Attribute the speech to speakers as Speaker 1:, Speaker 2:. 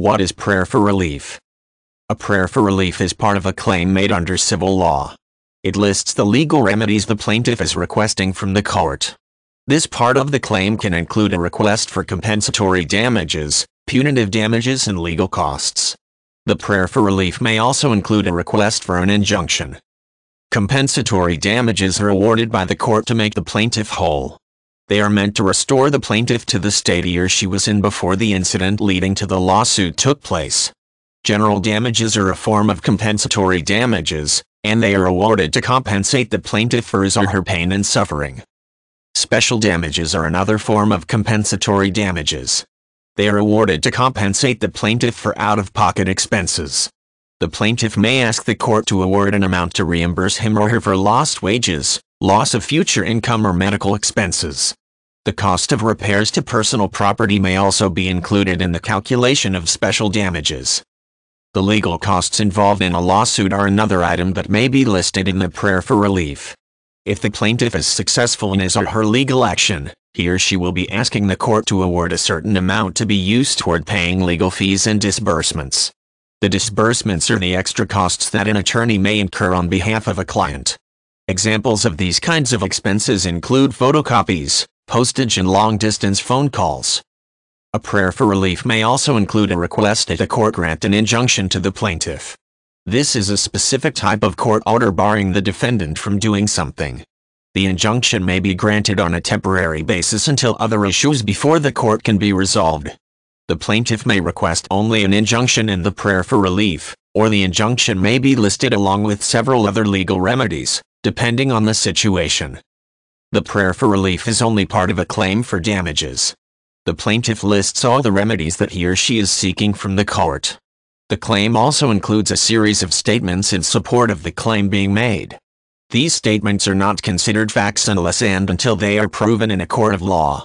Speaker 1: What is prayer for relief? A prayer for relief is part of a claim made under civil law. It lists the legal remedies the plaintiff is requesting from the court. This part of the claim can include a request for compensatory damages, punitive damages, and legal costs. The prayer for relief may also include a request for an injunction. Compensatory damages are awarded by the court to make the plaintiff whole. They are meant to restore the plaintiff to the state year she was in before the incident leading to the lawsuit took place. General damages are a form of compensatory damages, and they are awarded to compensate the plaintiff for his or her pain and suffering. Special damages are another form of compensatory damages. They are awarded to compensate the plaintiff for out-of-pocket expenses. The plaintiff may ask the court to award an amount to reimburse him or her for lost wages, loss of future income or medical expenses. The cost of repairs to personal property may also be included in the calculation of special damages. The legal costs involved in a lawsuit are another item that may be listed in the prayer for relief. If the plaintiff is successful in his or her legal action, he or she will be asking the court to award a certain amount to be used toward paying legal fees and disbursements. The disbursements are the extra costs that an attorney may incur on behalf of a client. Examples of these kinds of expenses include photocopies, postage and long-distance phone calls. A prayer for relief may also include a request that the court grant an injunction to the plaintiff. This is a specific type of court order barring the defendant from doing something. The injunction may be granted on a temporary basis until other issues before the court can be resolved. The plaintiff may request only an injunction in the prayer for relief, or the injunction may be listed along with several other legal remedies, depending on the situation. The prayer for relief is only part of a claim for damages. The plaintiff lists all the remedies that he or she is seeking from the court. The claim also includes a series of statements in support of the claim being made. These statements are not considered facts unless and until they are proven in a court of law.